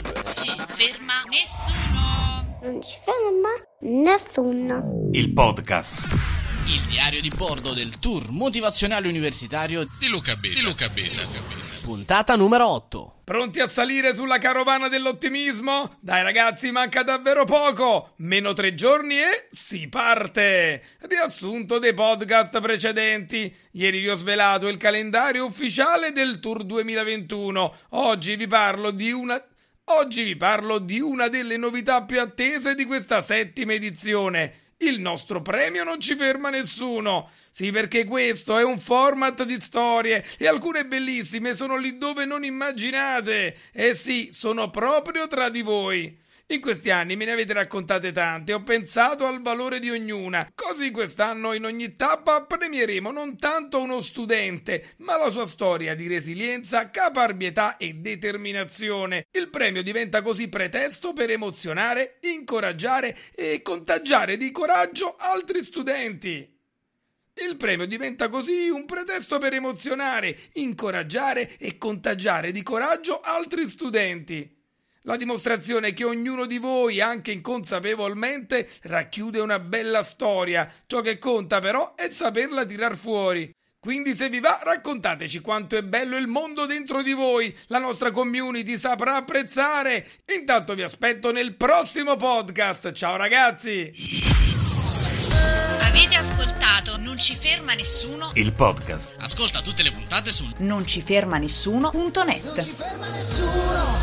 Non si ferma nessuno. Non ci ferma nessuno. Il podcast. Il diario di bordo del tour motivazionale universitario di Luca Beta. Di Luca Beta. Puntata numero 8. Pronti a salire sulla carovana dell'ottimismo? Dai ragazzi, manca davvero poco! Meno tre giorni e si parte! Riassunto dei podcast precedenti. Ieri vi ho svelato il calendario ufficiale del Tour 2021. Oggi vi parlo di una Oggi vi parlo di una delle novità più attese di questa settima edizione. Il nostro premio non ci ferma nessuno. Sì, perché questo è un format di storie e alcune bellissime sono lì dove non immaginate. Eh sì, sono proprio tra di voi. In questi anni me ne avete raccontate tante, ho pensato al valore di ognuna. Così quest'anno in ogni tappa premieremo non tanto uno studente, ma la sua storia di resilienza, caparbietà e determinazione. Il premio diventa così pretesto per emozionare, incoraggiare e contagiare di coraggio altri studenti. Il premio diventa così un pretesto per emozionare, incoraggiare e contagiare di coraggio altri studenti. La dimostrazione è che ognuno di voi, anche inconsapevolmente, racchiude una bella storia. Ciò che conta però è saperla tirar fuori. Quindi se vi va raccontateci quanto è bello il mondo dentro di voi, la nostra community saprà apprezzare. Intanto vi aspetto nel prossimo podcast, ciao ragazzi! Avete ascoltato Non ci ferma nessuno? Il podcast. Ascolta tutte le puntate su noncifermanessuno.net. Non ci ferma nessuno!